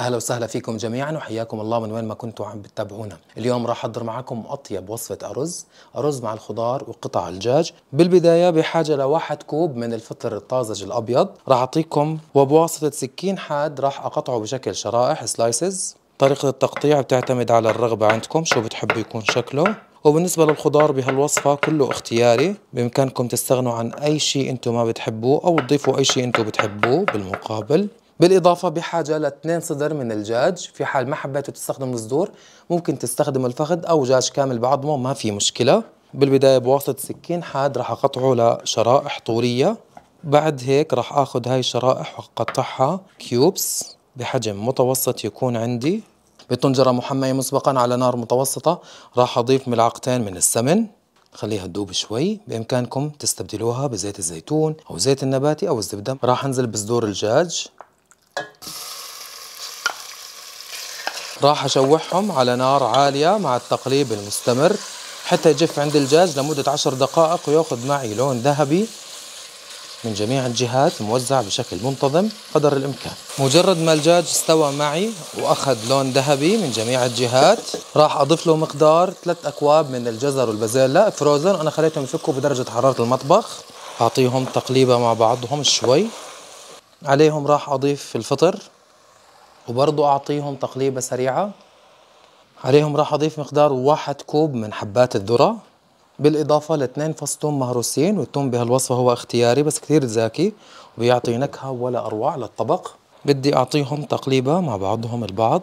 اهلا وسهلا فيكم جميعا وحياكم الله من وين ما كنتوا عم بتتابعونا اليوم راح احضر معكم اطيب وصفه ارز ارز مع الخضار وقطع الدجاج بالبدايه بحاجه لواحد كوب من الفطر الطازج الابيض راح اعطيكم وبواسطه سكين حاد راح اقطعه بشكل شرائح سلايسز طريقه التقطيع بتعتمد على الرغبه عندكم شو بتحبوا يكون شكله وبالنسبة للخضار بهالوصفة كله اختياري بإمكانكم تستغنوا عن أي شيء أنتم ما بتحبوه أو تضيفوا أي شيء أنتم بتحبوه بالمقابل بالإضافة بحاجة لاثنين صدر من الجاج في حال ما حبيتوا تستخدموا الصدور ممكن تستخدموا الفخذ أو جاج كامل بعضمه ما في مشكلة بالبداية بواسطة سكين حاد راح أقطعه لشرائح طورية بعد هيك راح أخذ هاي الشرائح وأقطعها كيوبس بحجم متوسط يكون عندي بطنجرة محمية مسبقا على نار متوسطة راح أضيف ملعقتين من السمن خليها تذوب شوي بإمكانكم تستبدلوها بزيت الزيتون أو زيت النباتي أو الزبدة راح أنزل بصدور الدجاج راح أشوحهم على نار عالية مع التقليب المستمر حتى يجف عند الجاز لمدة عشر دقائق ويأخذ معي لون ذهبي من جميع الجهات موزع بشكل منتظم قدر الإمكان مجرد ما الدجاج استوى معي وأخذ لون ذهبي من جميع الجهات راح أضيف له مقدار ثلاث أكواب من الجزر والبازيلا فروزن أنا خليتهم يفكوا بدرجة حرارة المطبخ أعطيهم تقليبة مع بعضهم شوي عليهم راح أضيف الفطر وبرضو أعطيهم تقليبة سريعة عليهم راح أضيف مقدار واحد كوب من حبات الذرة بالإضافة لاتنين فص توم مهروسين والتوم بهالوصفة هو اختياري بس كثير زاكي وبيعطي نكهة ولا أروع للطبق بدي أعطيهم تقليبة مع بعضهم البعض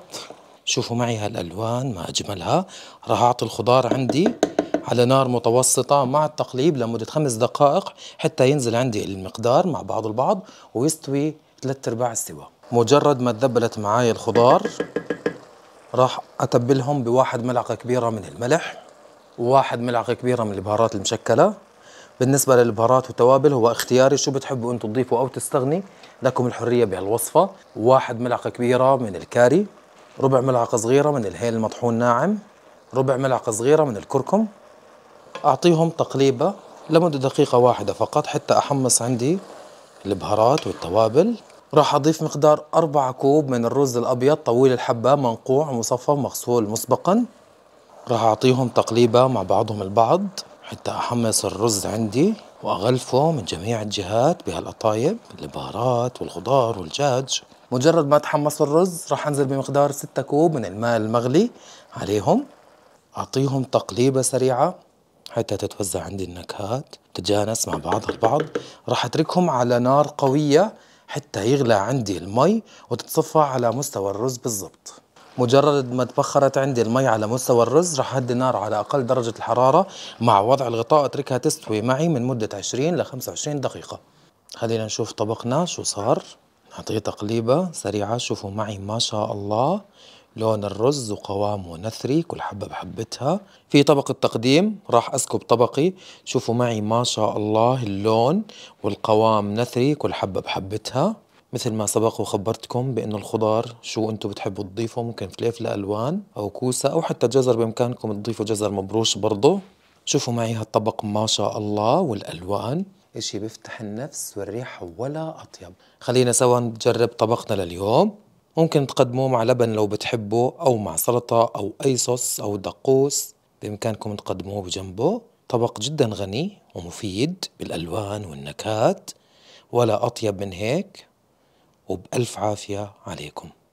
شوفوا معي هالألوان ما أجملها راح أعطي الخضار عندي على نار متوسطة مع التقليب لمدة خمس دقائق حتى ينزل عندي المقدار مع بعض البعض ويستوي ثلاثة أرباع السوا مجرد ما تذبلت معاي الخضار راح اتبلهم بواحد ملعقه كبيره من الملح وواحد ملعقه كبيره من البهارات المشكله بالنسبه للبهارات والتوابل هو اختياري شو بتحبوا انتم تضيفوا او تستغني لكم الحريه بهالوصفه واحد ملعقه كبيره من الكاري ربع ملعقه صغيره من الهيل المطحون ناعم ربع ملعقه صغيره من الكركم اعطيهم تقليبه لمده دقيقه واحده فقط حتى احمص عندي البهارات والتوابل راح أضيف مقدار 4 كوب من الرز الأبيض طويل الحبة منقوع مصفى مغسول مسبقا راح أعطيهم تقليبة مع بعضهم البعض حتى أحمص الرز عندي وأغلفه من جميع الجهات بهالقطايب البهارات والخضار والجاج مجرد ما تحمص الرز راح أنزل بمقدار 6 كوب من الماء المغلي عليهم أعطيهم تقليبة سريعة حتى تتوزع عندي النكهات تتجانس مع بعضها البعض راح أتركهم على نار قوية حتى يغلى عندي المي وتتصفى على مستوى الرز بالضبط مجرد ما تبخرت عندي المي على مستوى الرز رح هدي النار على اقل درجه الحراره مع وضع الغطاء اتركها تستوي معي من مده 20 ل 25 دقيقه خلينا نشوف طبقنا شو صار نعطيه تقليبه سريعه شوفوا معي ما شاء الله لون الرز وقوامه نثري كل حبة بحبتها في طبق التقديم راح أسكب طبقي شوفوا معي ما شاء الله اللون والقوام نثري كل حبة بحبتها مثل ما سبق وخبرتكم بأنه الخضار شو أنتم بتحبوا تضيفوا ممكن فليفلة ألوان أو كوسة أو حتى جزر بإمكانكم تضيفوا جزر مبروش برضه شوفوا معي هالطبق ما شاء الله والألوان إشي بيفتح النفس والريحة ولا أطيب خلينا سوا نجرب طبقنا لليوم ممكن تقدموه مع لبن لو بتحبوا أو مع سلطة أو أي صوص أو دقوس بإمكانكم تقدموه بجنبه طبق جدا غني ومفيد بالألوان والنكهات ولا أطيب من هيك وبألف عافية عليكم